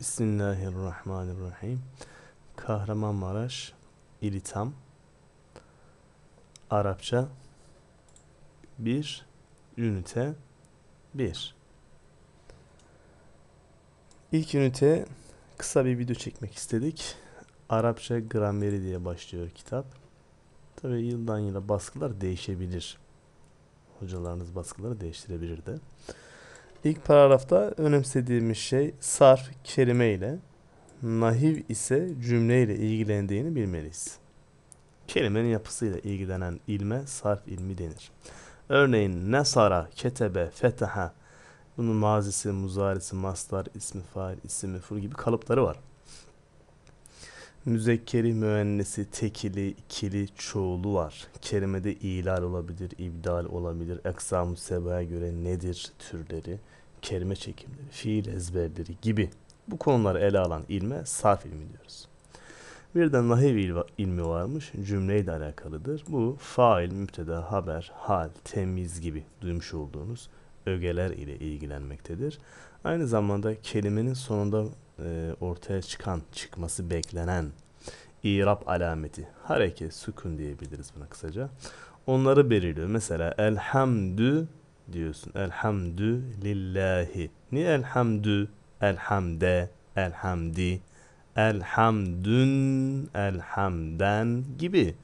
Bismillahirrahmanirrahim. Kahramanmaraş, İlitam, Arapça, bir ünite, bir. İlk ünite kısa bir video çekmek istedik. Arapça grameri diye başlıyor kitap. Tabi yıldan yıla baskılar değişebilir. Hocalarınız baskıları değiştirebilir de. İlk paragrafta önemsediğimiz şey sarf kelime ile nahiv ise cümle ile ilgilendiğini bilmeliyiz. Kelimenin yapısıyla ilgilenen ilme sarf ilmi denir. Örneğin nesara, ketebe, fetaha bunun mazisi, muzarisi, mastar, ismi, fail, ismi, ful gibi kalıpları var. Müzekkeri müennesi tekili, ikili, çoğulu var. Kerimede ilal olabilir, ibdal olabilir. Eksam-ı sebaya göre nedir türleri, kelime çekimleri, fiil ezberleri gibi. Bu konuları ele alan ilme sarf ilmi diyoruz. Bir de nahiv ilmi varmış. de alakalıdır. Bu fail, müpteda, haber, hal, temiz gibi duymuş olduğunuz ögeler ile ilgilenmektedir. Aynı zamanda kelimenin sonunda e, ortaya çıkan, çıkması beklenen irab alameti, hareket, sükun diyebiliriz buna kısaca. Onları belirliyor. Mesela elhamdü diyorsun. Elhamdü lillahi. Niye elhamdü? Elhamde, elhamdi, elhamdün, elhamden gibi.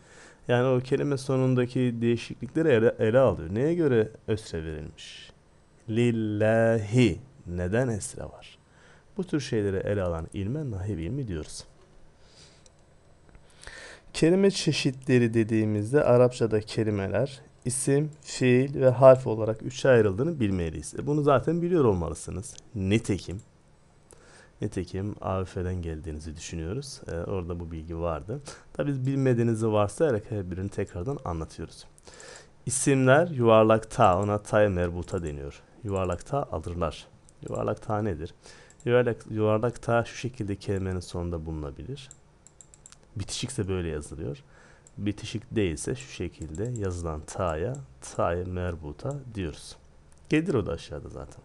Yani o kelime sonundaki değişiklikleri ele, ele alıyor. Neye göre ösre verilmiş? Lillahi. Neden esre var? Bu tür şeyleri ele alan ilme nahiv ilmi diyoruz. Kelime çeşitleri dediğimizde Arapçada kelimeler isim, fiil ve harf olarak üçe ayrıldığını bilmeliyiz. E bunu zaten biliyor olmalısınız. Nitekim Nitekim AVF'den geldiğinizi düşünüyoruz. E, orada bu bilgi vardı. Tabi biz bilmediğinizi varsayarak her birini tekrardan anlatıyoruz. İsimler yuvarlak ta ona tay merbuta deniyor. Yuvarlak ta alırlar. Yuvarlak ta nedir? Yuvarlak, yuvarlak ta şu şekilde kelimenin sonunda bulunabilir. Bitişikse böyle yazılıyor. Bitişik değilse şu şekilde yazılan ta'ya ta'ya merbuta diyoruz. Gelir o da aşağıda zaten.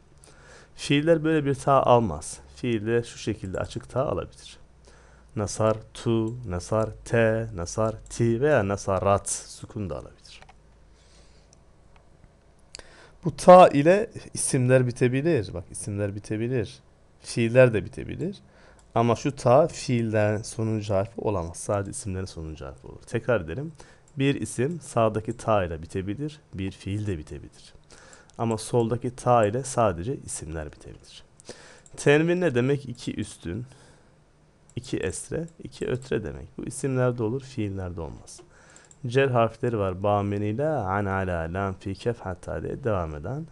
Fiiller böyle bir ta almaz. Fiiller şu şekilde açık ta alabilir. Nasar tu, nasar te, nasar ti veya nasarat sukun da alabilir. Bu ta ile isimler bitebilir. Bak isimler bitebilir. Fiiller de bitebilir. Ama şu ta fiilden sonuncu harfi olamaz. Sadece isimlerin sonuncu harfi olur. Tekrar edelim. Bir isim sağdaki ta ile bitebilir. Bir fiil de bitebilir. Ama soldaki ta ile sadece isimler bitebilir. Tenvin ne demek? İki üstün, iki esre, iki ötre demek. Bu isimlerde olur, fiillerde olmaz. Cer harfleri var. Bameniyle, an, ala, lam, fi, kef, hatta diye devam eden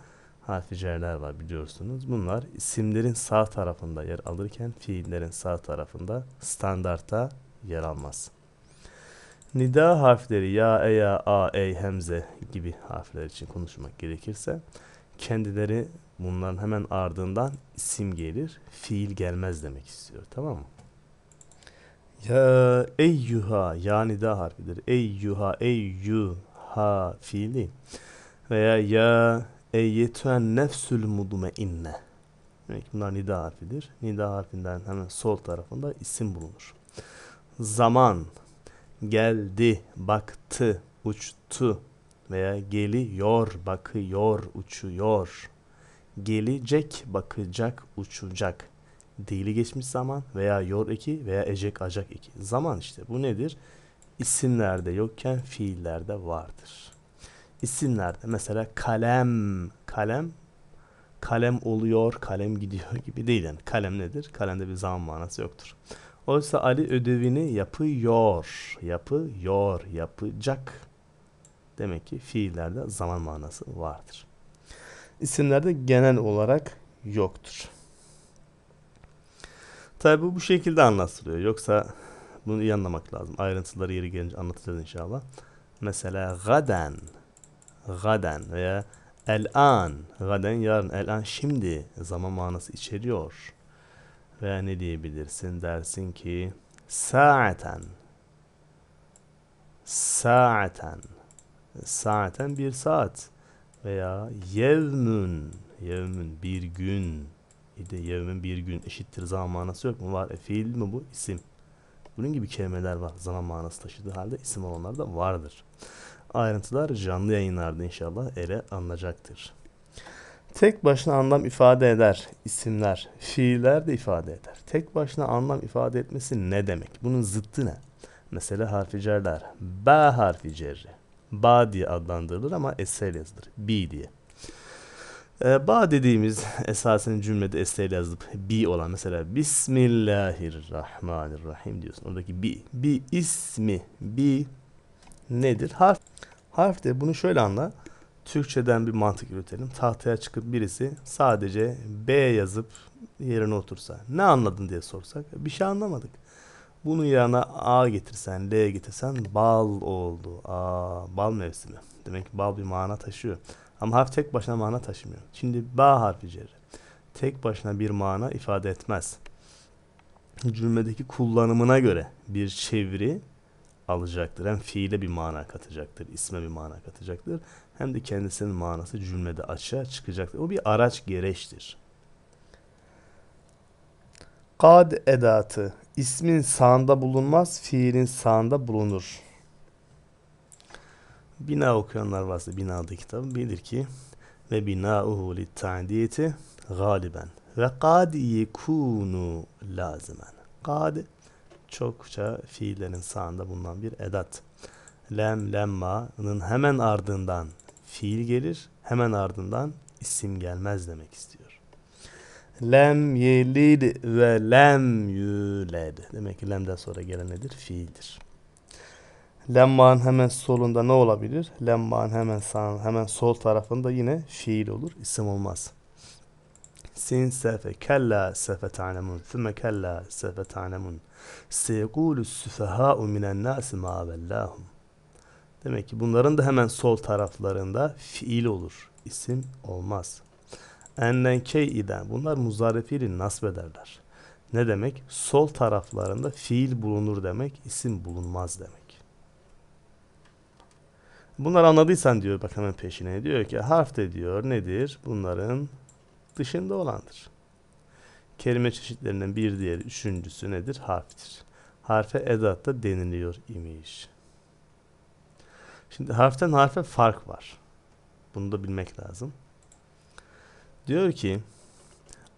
harfi cerler var biliyorsunuz. Bunlar isimlerin sağ tarafında yer alırken fiillerin sağ tarafında standartta yer almaz. Nida harfleri ya, e, ya, a, ey, hemze gibi harfler için konuşmak gerekirse kendileri bunların hemen ardından isim gelir. Fiil gelmez demek istiyor. Tamam mı? Ya e, yuha yani da harfidir. Eyyuha eyyuha fiili veya ya Eyyetüen nefsül mudmeinne. Demek bunlar nida harfidir. Nida harfinden hemen sol tarafında isim bulunur. Zaman geldi, baktı, uçtu veya geliyor, bakıyor, uçuyor. Gelecek, bakacak, uçacak. Dili geçmiş zaman veya yor eki veya ecek acak eki. Zaman işte bu nedir? İsimlerde yokken fiillerde vardır isimlerde mesela kalem kalem kalem oluyor kalem gidiyor gibi değil yani kalem nedir kalemde bir zaman manası yoktur oysa Ali ödevini yapıyor yapıyor yapacak demek ki fiillerde zaman manası vardır isimlerde genel olarak yoktur tabi bu, bu şekilde anlatılıyor yoksa bunu iyi anlamak lazım ayrıntıları yeri gelince anlatacağız inşallah mesela gaden gaden veya el an gaden yarın el an şimdi zaman manası içeriyor. Veya ne diyebilirsin? Dersin ki saaten saaten saaten bir saat veya yevmün yevmün bir gün de Yevmün bir gün eşittir zaman manası yok mu? Var. E, fiil mi bu? isim? Bunun gibi kelimeler var. Zaman manası taşıdığı halde isim olanlar da vardır ayrıntılar canlı yayınlarda inşallah ele alınacaktır. Tek başına anlam ifade eder isimler, fiiller de ifade eder. Tek başına anlam ifade etmesi ne demek? Bunun zıttı ne? Mesela harfi cerler. B harfi cerri. Ba diye adlandırılır ama esel yazılır. B diye. Ee, ba dediğimiz esasen cümlede esel yazıp B olan mesela Bismillahirrahmanirrahim diyorsun. Oradaki B. B ismi, B nedir? Harf Harf de bunu şöyle anla. Türkçeden bir mantık üretelim. Tahtaya çıkıp birisi sadece B yazıp yerine otursa. Ne anladın diye sorsak bir şey anlamadık. Bunu yana A getirsen, L getirsen bal oldu. Aa, bal mevsimi. Demek ki bal bir mana taşıyor. Ama harf tek başına mana taşımıyor. Şimdi ba harfi cerri. Tek başına bir mana ifade etmez. Cümledeki kullanımına göre bir çeviri alacaktır. Hem fiile bir mana katacaktır, isme bir mana katacaktır. Hem de kendisinin manası cümlede açığa çıkacaktır. O bir araç gereçtir. Kad edatı ismin sağında bulunmaz, fiilin sağında bulunur. Bina okuyanlar varsa binada kitabı bilir ki ve binauhu li ta'diyeti galiben ve kad yekunu lazimen. Kad çokça fiillerin sağında bulunan bir edat. Lem lemma'nın hemen ardından fiil gelir, hemen ardından isim gelmez demek istiyor. Lem yelid ve lem yüled. Demek ki lemden sonra gelen nedir? Fiildir. Lemma'nın hemen solunda ne olabilir? Lemma'nın hemen sağ, hemen sol tarafında yine fiil olur, isim olmaz. Sin sefe kella sefe ta'lemun, thumme kella sefe ta'lemun. Seyekulü süfehâ'u minen nâsi mâ vellâhum. Demek ki bunların da hemen sol taraflarında fiil olur. İsim olmaz. Enden key'iden bunlar muzarefili nasb Ne demek? Sol taraflarında fiil bulunur demek, isim bulunmaz demek. Bunları anladıysan diyor bak hemen peşine diyor ki harf de diyor nedir? Bunların dışında olandır. Kelime çeşitlerinden bir diğer üçüncüsü nedir? Harftir. Harfe edat da deniliyor imiş. Şimdi harften harfe fark var. Bunu da bilmek lazım. Diyor ki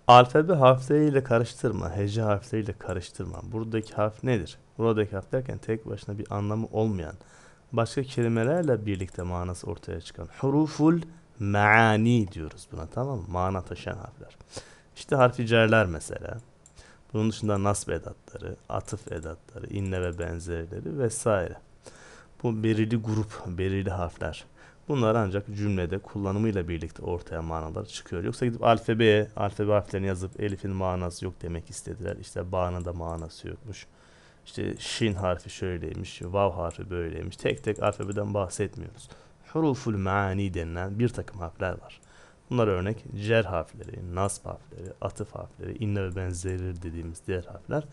alfabe harfleriyle karıştırma, hece harfleriyle karıştırma. Buradaki harf nedir? Buradaki harf derken tek başına bir anlamı olmayan, başka kelimelerle birlikte manası ortaya çıkan huruful maani diyoruz buna tamam mı? Mana taşıyan harfler. İşte harf icerler mesela. Bunun dışında nasb edatları, atıf edatları, inne ve benzerleri vesaire. Bu belirli grup, belirli harfler. Bunlar ancak cümlede kullanımıyla birlikte ortaya manalar çıkıyor. Yoksa gidip alfabeye, alfabe harflerini yazıp elifin manası yok demek istediler. İşte ba'nın da manası yokmuş. İşte şin harfi şöyleymiş, vav harfi böyleymiş. Tek tek alfabeden bahsetmiyoruz. Huruful mani denilen bir takım harfler var. Bunlar örnek cer harfleri, nasb harfleri, atıf harfleri, inne ve benzeri dediğimiz diğer harfler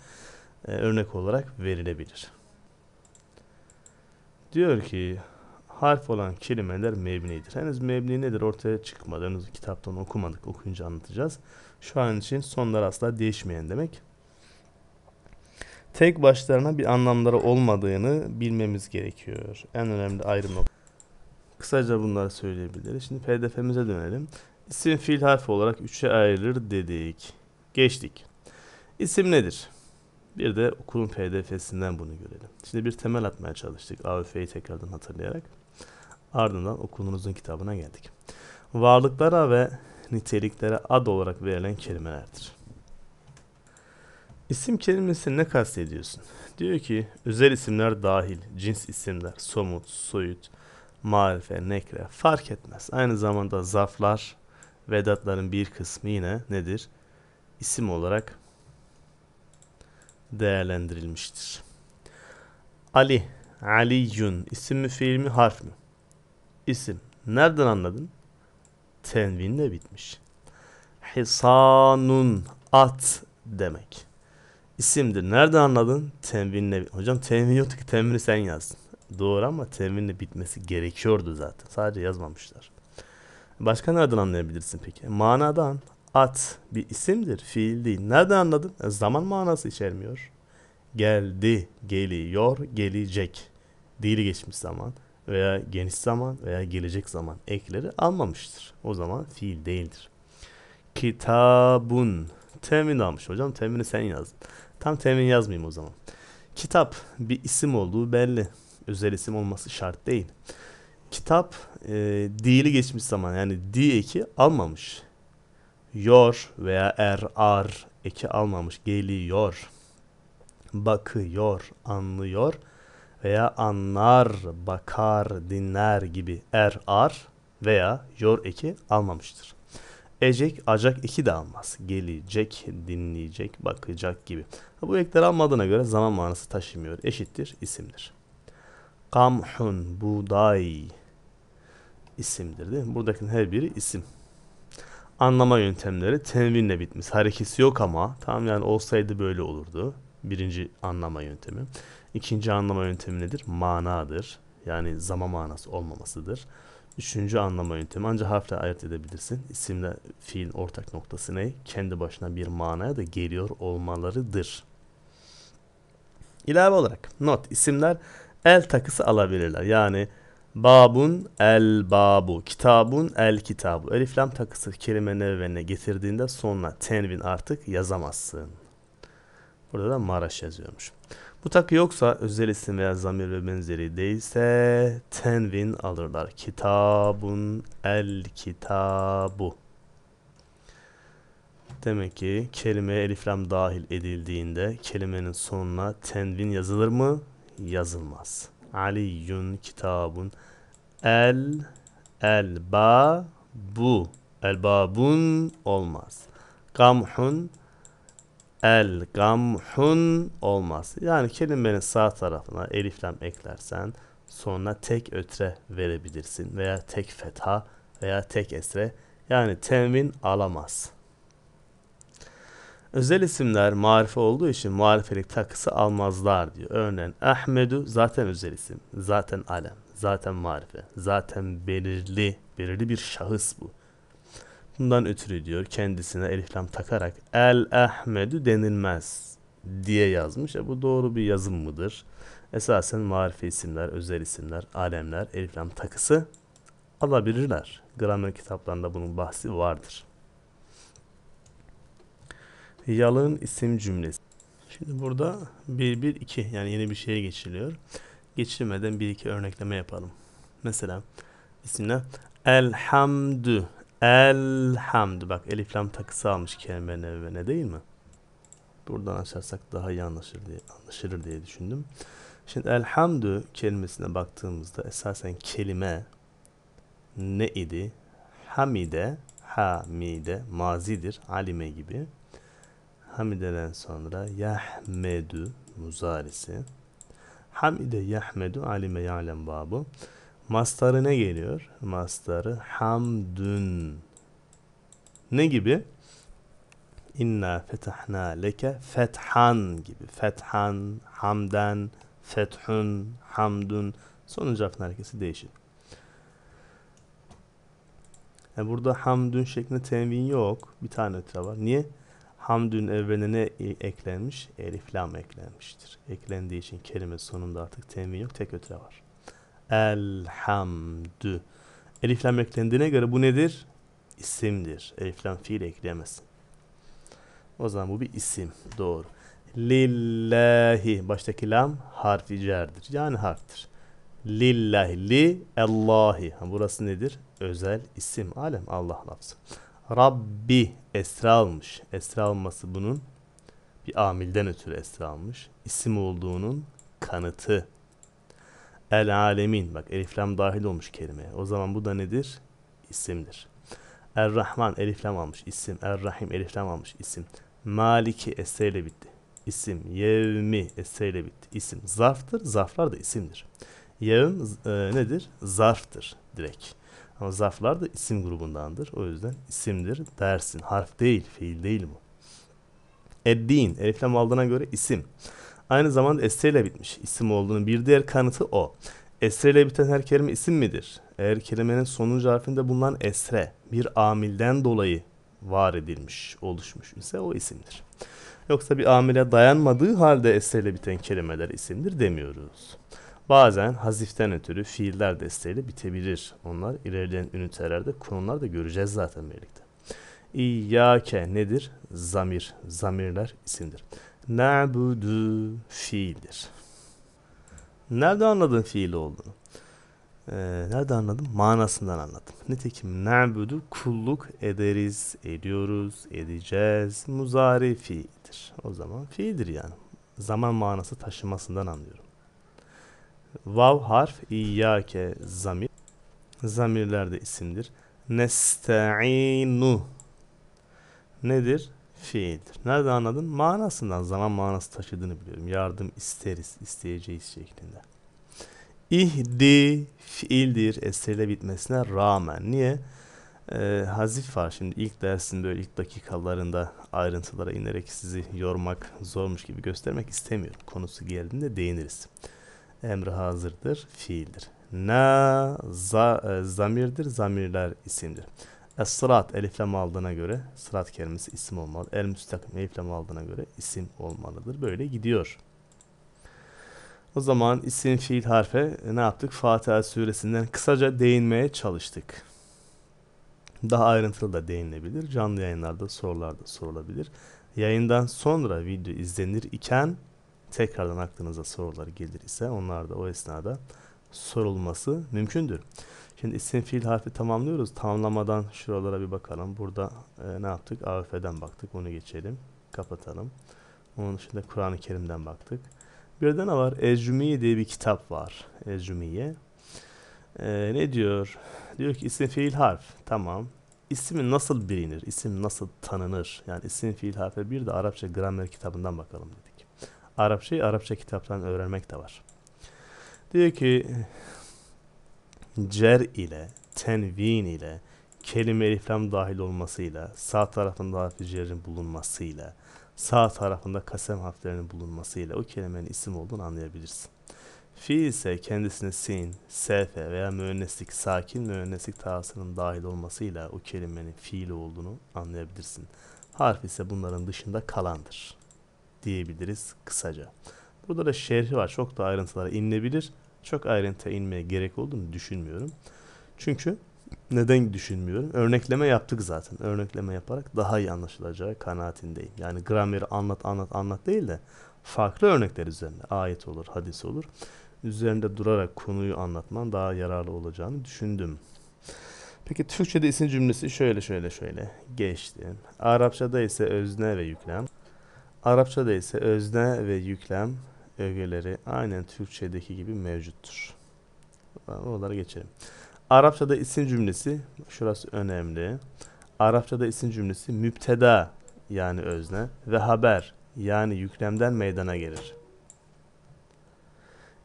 e, örnek olarak verilebilir. Diyor ki harf olan kelimeler mebnidir. Henüz mebni nedir ortaya çıkmadı. Henüz kitaptan okumadık. Okuyunca anlatacağız. Şu an için sonlar asla değişmeyen demek. Tek başlarına bir anlamları olmadığını bilmemiz gerekiyor. En önemli ayrım nokta. Kısaca bunları söyleyebiliriz. Şimdi pdf'mize dönelim. İsim fiil harfi olarak 3'e ayrılır dedik. Geçtik. İsim nedir? Bir de okulun pdf'sinden bunu görelim. Şimdi bir temel atmaya çalıştık. AVF'yi tekrardan hatırlayarak. Ardından okulunuzun kitabına geldik. Varlıklara ve niteliklere ad olarak verilen kelimelerdir. İsim kelimesini ne kastediyorsun? Diyor ki özel isimler dahil, cins isimler, somut, soyut, marife, nekre fark etmez. Aynı zamanda zaflar vedatların bir kısmı yine nedir? İsim olarak değerlendirilmiştir. Ali, Aliyun isim mi fiil mi harf mi? İsim. Nereden anladın? Tenvinle bitmiş. Hisanun at demek. İsimdir. Nereden anladın? Tenvinle. Hocam tenvin yok ki tenvini sen yazdın. Doğru ama terimle bitmesi gerekiyordu zaten. Sadece yazmamışlar. Başka nereden anlayabilirsin peki? Manadan at bir isimdir, fiil değil. Nereden anladın? E, zaman manası içermiyor. Geldi, geliyor, gelecek. Değil geçmiş zaman veya geniş zaman veya gelecek zaman ekleri almamıştır. O zaman fiil değildir. Kitabun. Temin almış hocam. Temini sen yazdın. Tam temin yazmayayım o zaman. Kitap bir isim olduğu belli özel isim olması şart değil. Kitap e, değili geçmiş zaman yani di eki almamış. Yor veya er ar eki almamış. Geliyor, bakıyor, anlıyor veya anlar, bakar, dinler gibi er ar veya yor eki almamıştır. Ecek, acak iki de almaz. Gelecek, dinleyecek, bakacak gibi. Bu ekler almadığına göre zaman manası taşımıyor. Eşittir, isimdir. Kamhun buğday isimdir değil mi? Buradakinin her biri isim. Anlama yöntemleri tenvinle bitmiş. Harekesi yok ama tamam yani olsaydı böyle olurdu. Birinci anlama yöntemi. İkinci anlama yöntemi nedir? Manadır. Yani zaman manası olmamasıdır. Üçüncü anlama yöntemi ancak harfle ayırt edebilirsin. İsimle fiilin ortak noktası ne? Kendi başına bir manaya da geliyor olmalarıdır. İlave olarak not isimler el takısı alabilirler. Yani babun el babu, kitabun el kitabu. Elif lam takısı kelimenin evveline getirdiğinde sonuna tenvin artık yazamazsın. Burada da Maraş yazıyormuş. Bu takı yoksa özel isim veya zamir ve benzeri değilse tenvin alırlar. Kitabun el kitabu. Demek ki kelime eliflam dahil edildiğinde kelimenin sonuna tenvin yazılır mı? yazılmaz. Aliyun kitabun el el ba bu el babun olmaz. Gamhun el gamhun olmaz. Yani kelimenin sağ tarafına eliflem eklersen sonra tek ötre verebilirsin veya tek fetha veya tek esre yani temin alamaz. Özel isimler marife olduğu için marifelik takısı almazlar diyor. Örneğin Ahmedu zaten özel isim, zaten alem, zaten marife, zaten belirli, belirli bir şahıs bu. Bundan ötürü diyor kendisine eliflam takarak El Ahmedu denilmez diye yazmış. E bu doğru bir yazım mıdır? Esasen marife isimler, özel isimler, alemler, eliflam takısı alabilirler. Gramer kitaplarında bunun bahsi vardır. Yalın isim cümlesi. Şimdi burada 1 1 2 yani yeni bir şeye geçiliyor. Geçilmeden bir iki örnekleme yapalım. Mesela isimle Elhamdü. Elhamdü. Bak elif lam takısı almış kelimenin evvene değil mi? Buradan açarsak daha iyi anlaşılır diye, anlaşılır diye düşündüm. Şimdi elhamdü kelimesine baktığımızda esasen kelime ne idi? Hamide, hamide, mazidir, alime gibi. Hamide'den sonra Yahmedu muzarisi. Hamide Yahmedu alime ya'lem babu. Mastarı ne geliyor? Mastarı hamdün. Ne gibi? İnna fetahna leke fethan gibi. Fethan, hamden, fethun, hamdun. Sonuncu harfin değişir. Yani e, burada hamdün şeklinde tenvin yok. Bir tane ötre var. Niye? hamdün evveline ne eklenmiş? Elif lam eklenmiştir. Eklendiği için kelime sonunda artık temin yok. Tek ötre var. Elhamdü. Elif lam eklendiğine göre bu nedir? İsimdir. Elif lam fiil ekleyemezsin. O zaman bu bir isim. Doğru. Lillahi. Baştaki lam harfi cerdir. Yani harftir. Lillahi. Li. Allahi. burası nedir? Özel isim. Alem. Allah lafzı. Rabbi esra almış. Esra alması bunun bir amilden ötürü esra almış. İsim olduğunun kanıtı. El alemin. Bak Eliflem dahil olmuş kelimeye. O zaman bu da nedir? İsimdir. Er Rahman Eliflem almış isim. Er Rahim Eliflem almış isim. Maliki esreyle bitti. İsim. Yevmi esreyle bitti. İsim. Zarftır. Zarflar da isimdir. Yevm e, nedir? Zarftır direkt. Ama zarflar da isim grubundandır. O yüzden isimdir dersin. Harf değil, fiil değil bu. Eddin, elifle aldığına göre isim. Aynı zamanda esre bitmiş. İsim olduğunu bir diğer kanıtı o. Esre biten her kelime isim midir? Eğer kelimenin sonuncu harfinde bulunan esre bir amilden dolayı var edilmiş, oluşmuş ise o isimdir. Yoksa bir amile dayanmadığı halde esre biten kelimeler isimdir demiyoruz. Bazen haziften ötürü fiiller desteğiyle bitebilir. Onlar ilerleyen ünitelerde konular da göreceğiz zaten birlikte. İyyâke nedir? Zamir. Zamirler isimdir. Na'budu fiildir. Nerede anladın fiil olduğunu? Ee, nerede anladım? Manasından anladım. Nitekim na'budu kulluk ederiz, ediyoruz, edeceğiz. Muzari fiildir. O zaman fiildir yani. Zaman manası taşımasından anlıyorum. Vav harf İyyâke zamir. Zamirler de isimdir. Nesta'inu nedir? Fiildir. Nerede anladın? Manasından, zaman manası taşıdığını biliyorum. Yardım isteriz, isteyeceğiz şeklinde. İhdi fiildir. Esirle bitmesine rağmen. Niye? Ee, hazif var. Şimdi ilk dersin böyle ilk dakikalarında ayrıntılara inerek sizi yormak zormuş gibi göstermek istemiyorum. Konusu geldiğinde değiniriz emri hazırdır, fiildir. Na za, e, zamirdir, zamirler isimdir. Es-sırat eliflem aldığına göre sırat kelimesi isim olmalı. El-müstakim eliflem aldığına göre isim olmalıdır. Böyle gidiyor. O zaman isim fiil harfe ne yaptık? Fatiha suresinden kısaca değinmeye çalıştık. Daha ayrıntılı da değinilebilir. Canlı yayınlarda sorularda sorulabilir. Yayından sonra video izlenir iken tekrardan aklınıza sorular gelir ise onlar da o esnada sorulması mümkündür. Şimdi isim fiil harfi tamamlıyoruz. Tamamlamadan şuralara bir bakalım. Burada e, ne yaptık? AVF'den baktık. Onu geçelim. Kapatalım. Onun dışında Kur'an-ı Kerim'den baktık. Bir de ne var? Ecrumiye diye bir kitap var. Ecrumiye. E, ne diyor? Diyor ki isim fiil harf. Tamam. İsmi nasıl bilinir? İsim nasıl tanınır? Yani isim fiil harfi bir de Arapça gramer kitabından bakalım dedik. Arapçayı Arapça kitaptan öğrenmek de var. Diyor ki cer ile, tenvin ile, kelime eliflam dahil olmasıyla, sağ tarafında harfi cerin bulunmasıyla, sağ tarafında kasem harflerinin bulunmasıyla o kelimenin isim olduğunu anlayabilirsin. Fiil ise kendisine sin, sefe veya müenneslik, sakin müenneslik tahasının dahil olmasıyla o kelimenin fiili olduğunu anlayabilirsin. Harf ise bunların dışında kalandır diyebiliriz kısaca. Burada da şerhi var. Çok da ayrıntılara inilebilir. Çok ayrıntıya inmeye gerek olduğunu düşünmüyorum. Çünkü neden düşünmüyorum? Örnekleme yaptık zaten. Örnekleme yaparak daha iyi anlaşılacağı kanaatindeyim. Yani grameri anlat anlat anlat değil de farklı örnekler üzerine ayet olur, hadis olur. Üzerinde durarak konuyu anlatman daha yararlı olacağını düşündüm. Peki Türkçe'de isim cümlesi şöyle şöyle şöyle geçti. Arapçada ise özne ve yüklem. Arapçada ise özne ve yüklem ögeleri aynen Türkçedeki gibi mevcuttur. Oralara geçelim. Arapçada isim cümlesi, şurası önemli. Arapçada isim cümlesi müpteda yani özne ve haber yani yüklemden meydana gelir.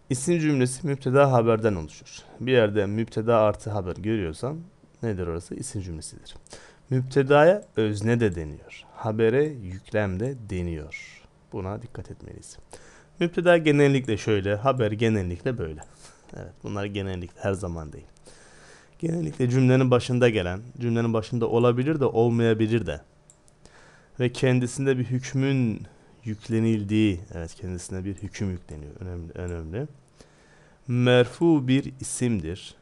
İsim cümlesi müpteda haberden oluşur. Bir yerde müpteda artı haber görüyorsan nedir orası? İsim cümlesidir. Müptedaya özne de deniyor. Habere yüklem de deniyor. Buna dikkat etmeliyiz. Müpteda genellikle şöyle, haber genellikle böyle. Evet, bunlar genellikle her zaman değil. Genellikle cümlenin başında gelen, cümlenin başında olabilir de olmayabilir de ve kendisinde bir hükmün yüklenildiği, evet kendisine bir hüküm yükleniyor. Önemli, önemli. Merfu bir isimdir.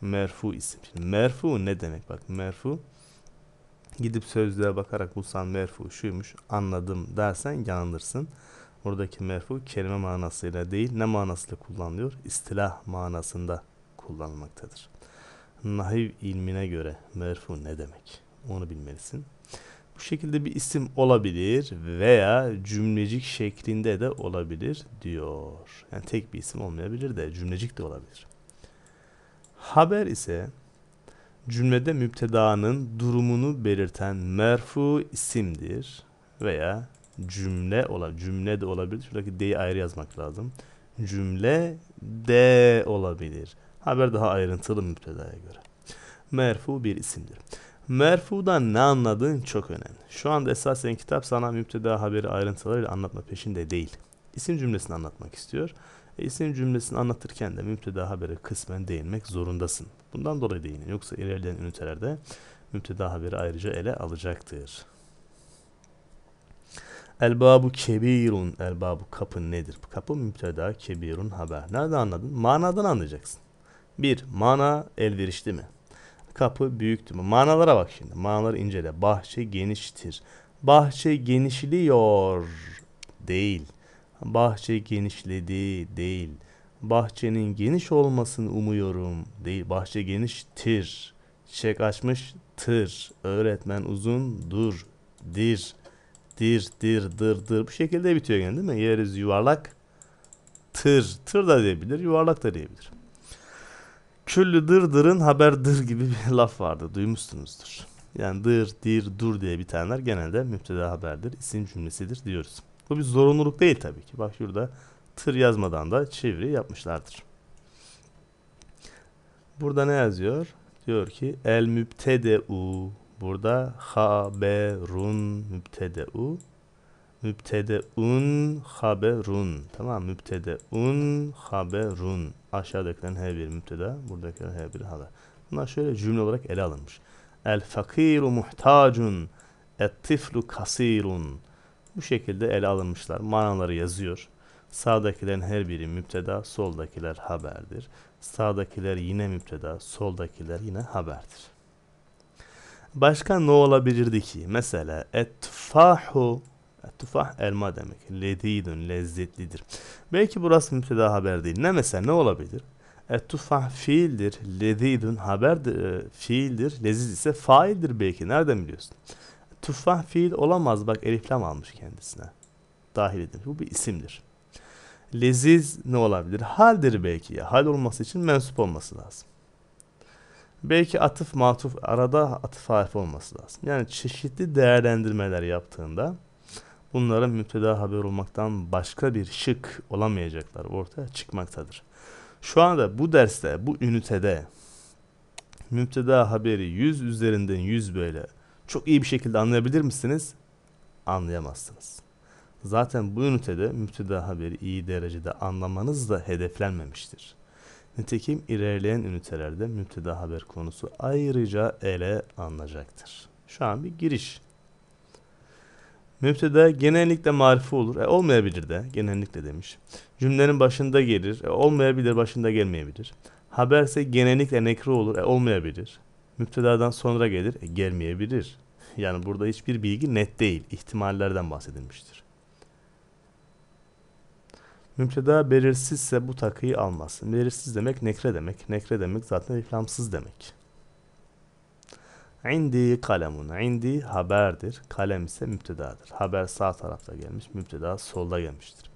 Merfu isim. Şimdi merfu ne demek? Bak merfu gidip sözlüğe bakarak bulsan merfu şuymuş anladım dersen yanılırsın. Buradaki merfu kelime manasıyla değil ne manasıyla kullanılıyor? İstilah manasında kullanılmaktadır. Nahiv ilmine göre merfu ne demek? Onu bilmelisin. Bu şekilde bir isim olabilir veya cümlecik şeklinde de olabilir diyor. Yani tek bir isim olmayabilir de cümlecik de olabilir. Haber ise cümlede müptedanın durumunu belirten merfu isimdir veya cümle ola cümle de olabilir. Şuradaki D'yi ayrı yazmak lazım. Cümle D olabilir. Haber daha ayrıntılı müptedaya göre. Merfu bir isimdir. Merfu'dan ne anladığın çok önemli. Şu anda esasen kitap sana müpteda haberi ayrıntılarıyla anlatma peşinde değil. İsim cümlesini anlatmak istiyor. E, isim cümlesini anlatırken de müpteda habere kısmen değinmek zorundasın. Bundan dolayı değinin. Yoksa ilerleyen ünitelerde müpteda haberi ayrıca ele alacaktır. Elbabu kebirun. Elbabu kapı nedir? Kapı müpteda kebirun haber. Nerede anladın? Manadan anlayacaksın. Bir, mana elverişli mi? Kapı büyüktü mü? Manalara bak şimdi. Manaları incele. Bahçe geniştir. Bahçe genişliyor. Değil. Bahçe genişledi değil. Bahçenin geniş olmasını umuyorum değil. Bahçe geniştir. Çiçek açmış tır. Öğretmen uzun dur. Dir. Dir dir dır dır. Bu şekilde bitiyor gene değil mi? Yeriz yuvarlak. Tır. Tır da diyebilir. Yuvarlak da diyebilir. Küllü haber haberdır gibi bir laf vardı. Duymuşsunuzdur. Yani dır, dir, dur diye bitenler genelde müpteda haberdir, isim cümlesidir diyoruz. Bu bir zorunluluk değil tabii ki. Bak şurada tır yazmadan da çeviri yapmışlardır. Burada ne yazıyor? Diyor ki el mübtedeu. Burada haberun mübtedeu. Mübtedeun haberun. Tamam mübtedeun haberun. Aşağıdakilerin her biri mübteda, buradakilerin her biri haber. Bunlar şöyle cümle olarak ele alınmış. El fakiru muhtacun. Et tiflu kasirun. Bu şekilde ele alınmışlar. Manaları yazıyor. Sağdakilerin her biri müpteda, soldakiler haberdir. Sağdakiler yine müpteda, soldakiler yine haberdir. Başka ne olabilirdi ki? Mesela etfahu Tufah elma demek. Ledidun lezzetlidir. Belki burası müpteda haber değil. Ne mesela ne olabilir? Etufah fiildir. Ledidun haber e, fiildir. Leziz ise faildir belki. Nereden biliyorsun? Tufan fiil olamaz. Bak eliflam almış kendisine. Dahil edilmiş. Bu bir isimdir. Leziz ne olabilir? Haldir belki ya. Hal olması için mensup olması lazım. Belki atıf matuf arada atıf harfi olması lazım. Yani çeşitli değerlendirmeler yaptığında bunların müpteda haber olmaktan başka bir şık olamayacaklar ortaya çıkmaktadır. Şu anda bu derste, bu ünitede müpteda haberi 100 üzerinden 100 böyle çok iyi bir şekilde anlayabilir misiniz? Anlayamazsınız. Zaten bu ünitede müpteda haberi iyi derecede anlamanız da hedeflenmemiştir. Nitekim ilerleyen ünitelerde müpteda haber konusu ayrıca ele alınacaktır. Şu an bir giriş. Müpteda genellikle marifi olur. E, olmayabilir de. Genellikle demiş. Cümlenin başında gelir. E, olmayabilir başında gelmeyebilir. Haberse genellikle nekro olur. E, olmayabilir müptedadan sonra gelir. E, gelmeyebilir. Yani burada hiçbir bilgi net değil. İhtimallerden bahsedilmiştir. Müpteda belirsizse bu takıyı almasın. Belirsiz demek nekre demek. Nekre demek zaten iflamsız demek. İndi kalemun. İndi haberdir. Kalem ise müptedadır. Haber sağ tarafta gelmiş. Müpteda solda gelmiştir.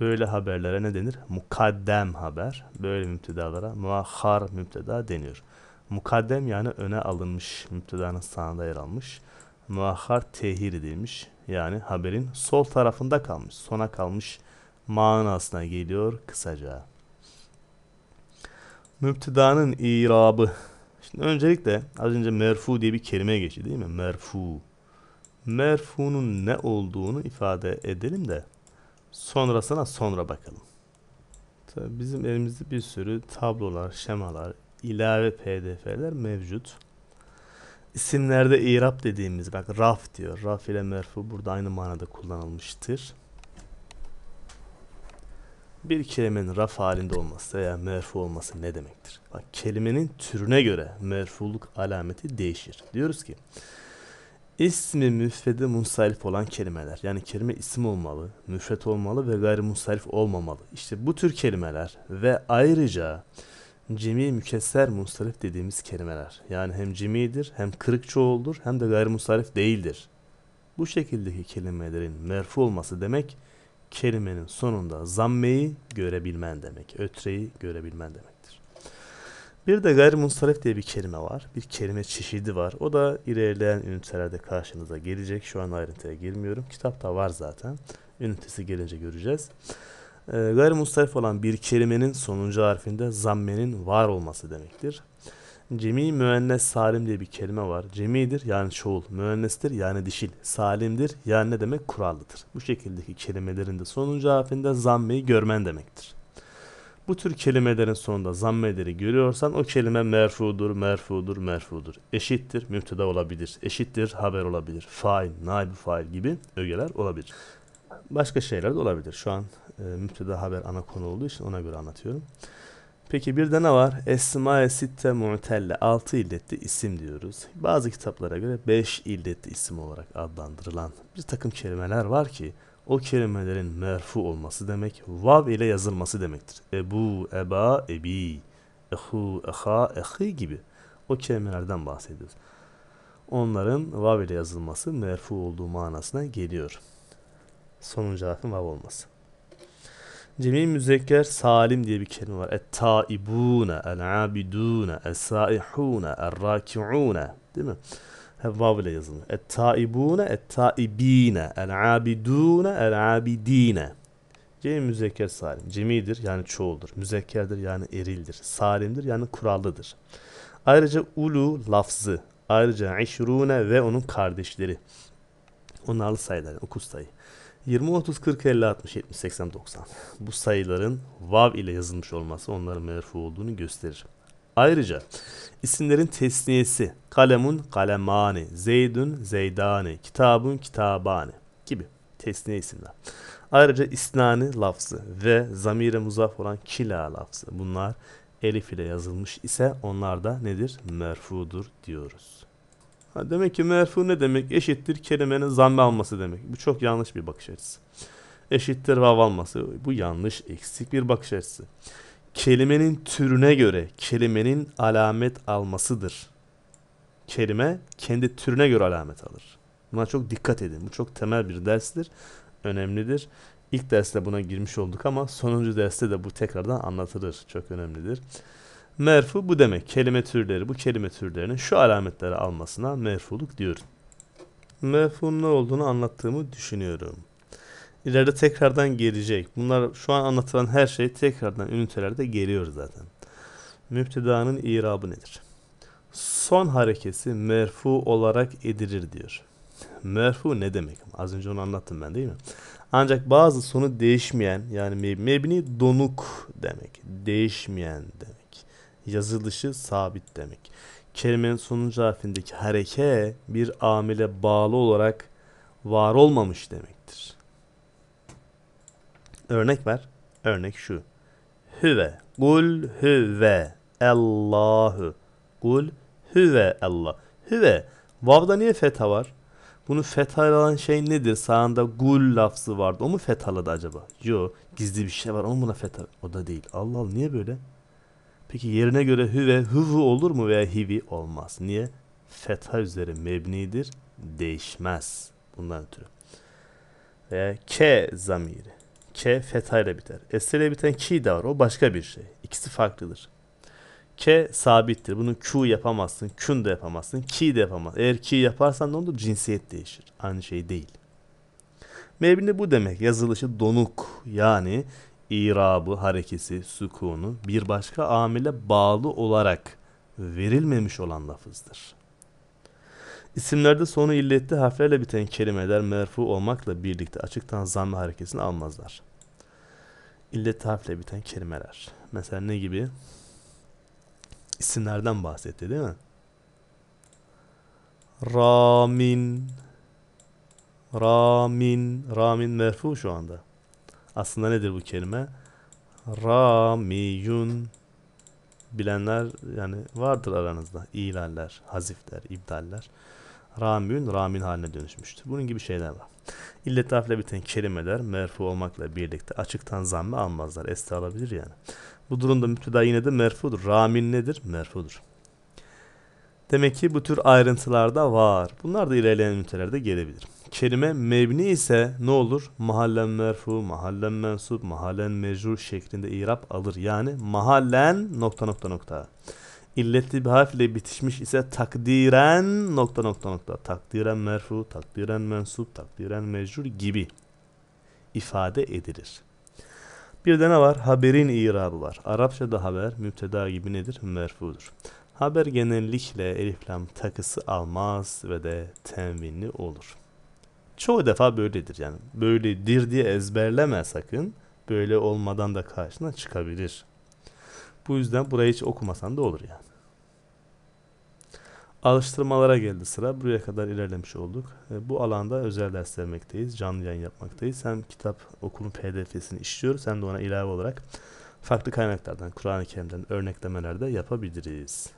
Böyle haberlere ne denir? Mukaddem haber. Böyle müptedalara muahhar müpteda deniyor. Mukaddem yani öne alınmış müptedanın sağında yer almış. Muahhar tehir edilmiş. Yani haberin sol tarafında kalmış, sona kalmış manasına geliyor kısaca. Müptedanın irabı. Şimdi öncelikle az önce merfu diye bir kelime geçti değil mi? Merfu. Merfunun ne olduğunu ifade edelim de sonrasına sonra bakalım. Tabii bizim elimizde bir sürü tablolar, şemalar, ilave pdf'ler mevcut. İsimlerde irap dediğimiz bak raf diyor. Raf ile merfu burada aynı manada kullanılmıştır. Bir kelimenin raf halinde olması veya merfu olması ne demektir? Bak kelimenin türüne göre merfuluk alameti değişir. Diyoruz ki ismi müfrede munsalif olan kelimeler. Yani kelime isim olmalı, müfret olmalı ve gayri munsalif olmamalı. İşte bu tür kelimeler ve ayrıca cemi mükesser mustarif dediğimiz kelimeler. Yani hem cemidir, hem kırık çoğuldur, hem de gayrimustarif değildir. Bu şekildeki kelimelerin merfu olması demek kelimenin sonunda zammeyi görebilmen demek. Ötreyi görebilmen demektir. Bir de gayrimustarif diye bir kelime var. Bir kelime çeşidi var. O da ilerleyen ünitelerde karşınıza gelecek. Şu an ayrıntıya girmiyorum. Kitapta var zaten. Ünitesi gelince göreceğiz e, ee, gayrimustarif olan bir kelimenin sonuncu harfinde zammenin var olması demektir. Cemi müennes salim diye bir kelime var. Cemidir yani çoğul, müennestir yani dişil, salimdir yani ne demek kurallıdır. Bu şekildeki kelimelerin de sonuncu harfinde zammeyi görmen demektir. Bu tür kelimelerin sonunda zammeleri görüyorsan o kelime merfudur, merfudur, merfudur. Eşittir, müpteda olabilir. Eşittir, haber olabilir. Fail, naib fail gibi ögeler olabilir. Başka şeyler de olabilir. Şu an e, ee, müpteda haber ana konu olduğu için ona göre anlatıyorum. Peki bir de ne var? Esma-i Sitte Mu'telle 6 illetli isim diyoruz. Bazı kitaplara göre 5 illetli isim olarak adlandırılan bir takım kelimeler var ki o kelimelerin merfu olması demek vav ile yazılması demektir. Ebu, eba, ebi, ehu, eha, ehi gibi o kelimelerden bahsediyoruz. Onların vav ile yazılması merfu olduğu manasına geliyor. Sonuncu harfin vav olması. Cemil müzekker salim diye bir kelime var. Et-taibune, el-abidune, es-saihune, el-raki'une. Değil mi? Hep vav ile yazılır. Et-taibune, et-taibine, el-abidune, el-abidine. Cemil müzekker salim. Cemidir yani çoğuldur. Müzekkerdir yani erildir. Salimdir yani kurallıdır. Ayrıca ulu lafzı. Ayrıca işrune ve onun kardeşleri. Onlarlı sayılar. Okuz sayı. 20, 30, 40, 50, 60, 70, 80, 90. Bu sayıların vav ile yazılmış olması onların merfu olduğunu gösterir. Ayrıca isimlerin tesniyesi kalemun kalemani, zeydün zeydani, kitabun kitabani gibi tesniye isimler. Ayrıca isnani lafzı ve zamire muzaf olan kila lafzı bunlar elif ile yazılmış ise onlar da nedir? Merfudur diyoruz demek ki merfu ne demek? Eşittir kelimenin zamme alması demek. Bu çok yanlış bir bakış açısı. Eşittir vav alması. Bu yanlış, eksik bir bakış açısı. Kelimenin türüne göre kelimenin alamet almasıdır. Kelime kendi türüne göre alamet alır. Buna çok dikkat edin. Bu çok temel bir derstir. Önemlidir. İlk derste buna girmiş olduk ama sonuncu derste de bu tekrardan anlatılır. Çok önemlidir. Merfu bu demek. Kelime türleri bu kelime türlerinin şu alametleri almasına merfuluk diyorum. Merfunun ne olduğunu anlattığımı düşünüyorum. İleride tekrardan gelecek. Bunlar şu an anlatılan her şey tekrardan ünitelerde geliyor zaten. Müptedanın irabı nedir? Son harekesi merfu olarak edilir diyor. Merfu ne demek? Az önce onu anlattım ben değil mi? Ancak bazı sonu değişmeyen yani mebni donuk demek. Değişmeyen demek yazılışı sabit demek. Kelimenin sonuncu harfindeki hareke bir amile bağlı olarak var olmamış demektir. Örnek ver. Örnek şu. Hüve. Kul hüve. Allahu. Kul hüve Allah. Hüve. Vav'da niye feta var? Bunu fethalanan şey nedir? Sağında gul lafzı vardı. O mu fetaladı acaba? Yo. Gizli bir şey var. O mu buna feta? O da değil. Allah Allah niye böyle? Peki yerine göre hüve hüvü olur mu veya hivi olmaz. Niye? Fetha üzeri mebnidir. Değişmez. Bundan ötürü. Veya k zamiri. K fetha ile biter. S ile biten ki de var. O başka bir şey. İkisi farklıdır. K sabittir. Bunu Q yapamazsın. Kün de yapamazsın. Ki de yapamazsın. Eğer ki yaparsan ne olur? Cinsiyet değişir. Aynı şey değil. Mebni bu demek. Yazılışı donuk. Yani irabı, harekesi, sükunu bir başka amile bağlı olarak verilmemiş olan lafızdır. İsimlerde sonu illetli harflerle biten kelimeler merfu olmakla birlikte açıktan zamm harekesini almazlar. İlletli harfle biten kelimeler. Mesela ne gibi? İsimlerden bahsetti değil mi? Ramin Ramin Ramin merfu şu anda. Aslında nedir bu kelime? Ramiyun bilenler yani vardır aranızda. İlaller, hazifler, ibdaller. Ramün, ramin haline dönüşmüştür. Bunun gibi şeyler var. İllet harfle biten kelimeler merfu olmakla birlikte açıktan zammı almazlar. Este alabilir yani. Bu durumda müpteda yine de merfudur. Ramin nedir? Merfudur. Demek ki bu tür ayrıntılarda var. Bunlar da ilerleyen ünitelerde gelebilir kelime mebni ise ne olur? Mahallen merfu, mahallen mensup, mahallen mecrur şeklinde irap alır. Yani mahallen nokta nokta nokta. İlletli bir harf ile bitişmiş ise takdiren nokta nokta nokta. Takdiren merfu, takdiren mensup, takdiren mecrur gibi ifade edilir. Bir de ne var? Haberin irabı var. Arapçada haber müpteda gibi nedir? Merfudur. Haber genellikle elif takısı almaz ve de tenvinli olur çoğu defa böyledir yani. Böyledir diye ezberleme sakın. Böyle olmadan da karşına çıkabilir. Bu yüzden burayı hiç okumasan da olur yani. Alıştırmalara geldi sıra. Buraya kadar ilerlemiş olduk. E, bu alanda özel ders vermekteyiz. Canlı yayın yapmaktayız. Hem kitap okulun pdf'sini işliyoruz hem de ona ilave olarak farklı kaynaklardan, Kur'an-ı Kerim'den örneklemeler de yapabiliriz.